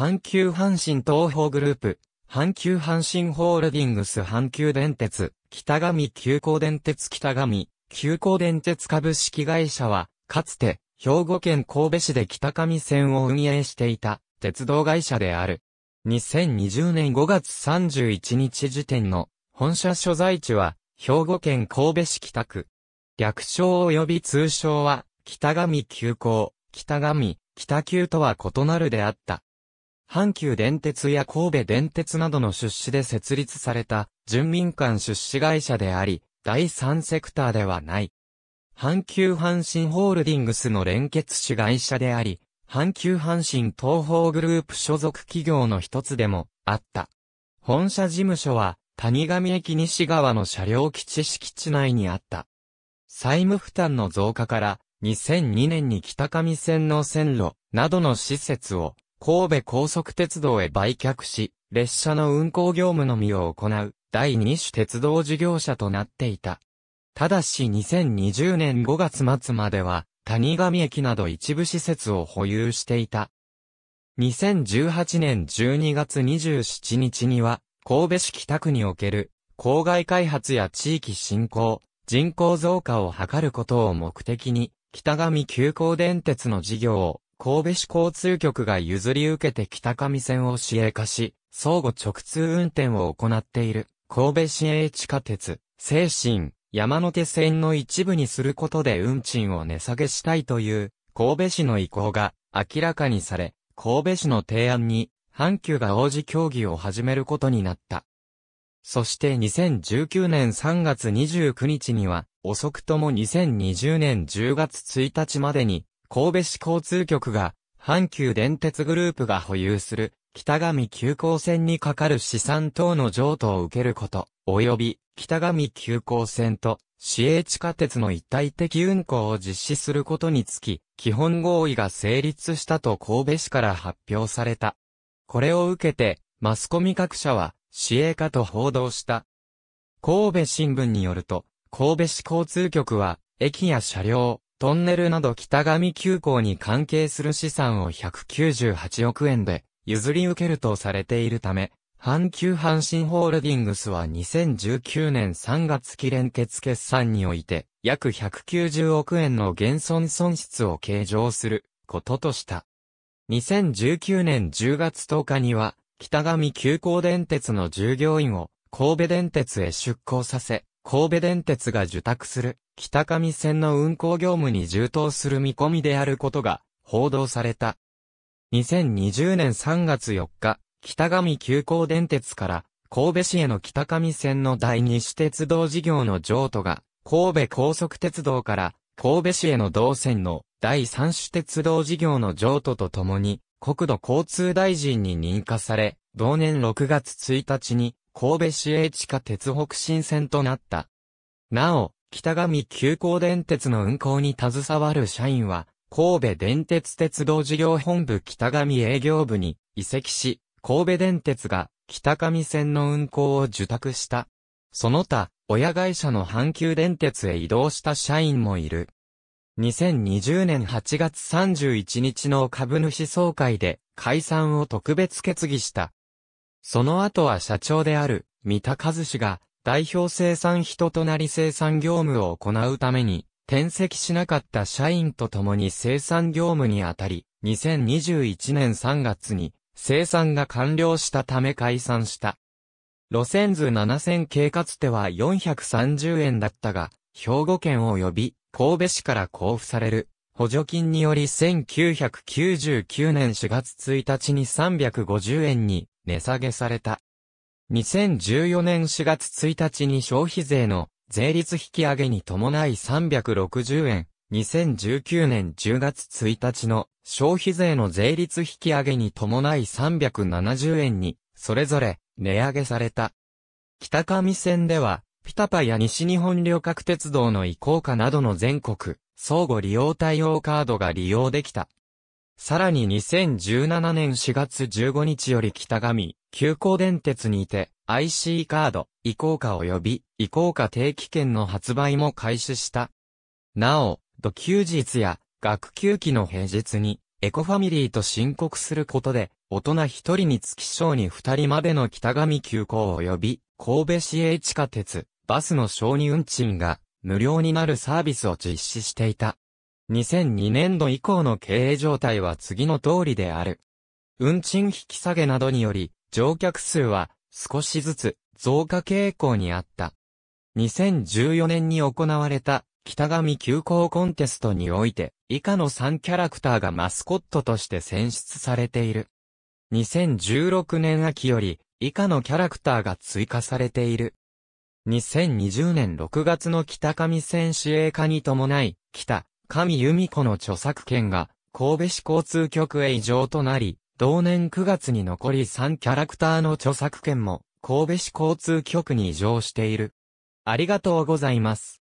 阪急阪神東宝グループ、阪急阪神ホールディングス阪急電鉄、北上急行電鉄北上、急行電鉄株式会社は、かつて、兵庫県神戸市で北上線を運営していた、鉄道会社である。2020年5月31日時点の、本社所在地は、兵庫県神戸市北区。略称及び通称は、北上急行、北上、北急とは異なるであった。阪急電鉄や神戸電鉄などの出資で設立された、準民間出資会社であり、第三セクターではない。阪急阪神ホールディングスの連結子会社であり、阪急阪神東方グループ所属企業の一つでもあった。本社事務所は谷上駅西側の車両基地敷地内にあった。債務負担の増加から2002年に北上線の線路などの施設を神戸高速鉄道へ売却し、列車の運行業務のみを行う第二種鉄道事業者となっていた。ただし2020年5月末までは、谷上駅など一部施設を保有していた。2018年12月27日には、神戸市北区における、郊外開発や地域振興、人口増加を図ることを目的に、北上急行電鉄の事業を神戸市交通局が譲り受けて北上線を市営化し、相互直通運転を行っている、神戸市営地下鉄、精神、山手線の一部にすることで運賃を値下げしたいという、神戸市の意向が明らかにされ、神戸市の提案に、阪急が応じ協議を始めることになった。そして2019年3月29日には、遅くとも2020年10月1日までに、神戸市交通局が、阪急電鉄グループが保有する、北上急行線にかかる資産等の譲渡を受けること、及び、北上急行線と、市営地下鉄の一体的運行を実施することにつき、基本合意が成立したと神戸市から発表された。これを受けて、マスコミ各社は、市営化と報道した。神戸新聞によると、神戸市交通局は、駅や車両、トンネルなど北上急行に関係する資産を198億円で譲り受けるとされているため、阪急阪神ホールディングスは2019年3月期連結決算において、約190億円の減損損失を計上することとした。2019年10月10日には、北上急行電鉄の従業員を神戸電鉄へ出向させ、神戸電鉄が受託する北上線の運行業務に充当する見込みであることが報道された。2020年3月4日、北上急行電鉄から神戸市への北上線の第二種鉄道事業の譲渡が神戸高速鉄道から神戸市への動線の第三種鉄道事業の譲渡とともに国土交通大臣に認可され、同年6月1日に神戸市営地下鉄北新線となった。なお、北上急行電鉄の運行に携わる社員は、神戸電鉄鉄道事業本部北上営業部に移籍し、神戸電鉄が北上線の運行を受託した。その他、親会社の阪急電鉄へ移動した社員もいる。2020年8月31日の株主総会で解散を特別決議したその後は社長である、三田和氏が、代表生産人となり生産業務を行うために、転籍しなかった社員と共に生産業務にあたり、2021年3月に、生産が完了したため解散した。路線図7000系かつては430円だったが、兵庫県及び神戸市から交付される補助金により1999年4月1日に350円に値下げされた。2014年4月1日に消費税の税率引上げに伴い360円、2019年10月1日の消費税の税率引上げに伴い370円に、それぞれ値上げされた。北上線では、ピタパや西日本旅客鉄道の移行化などの全国相互利用対応カードが利用できた。さらに2017年4月15日より北上、急行電鉄にて IC カード、移行化及び移行化定期券の発売も開始した。なお、土休日や学休期の平日にエコファミリーと申告することで、大人一人につき小に二人までの北上急行及び神戸市営地下鉄、バスの小児運賃が無料になるサービスを実施していた。2002年度以降の経営状態は次の通りである。運賃引き下げなどにより、乗客数は少しずつ増加傾向にあった。2014年に行われた北上急行コンテストにおいて、以下の3キャラクターがマスコットとして選出されている。2016年秋より、以下のキャラクターが追加されている。2020年6月の北上線市営化に伴い、北上由美子の著作権が神戸市交通局へ移譲となり、同年9月に残り3キャラクターの著作権も神戸市交通局に移譲している。ありがとうございます。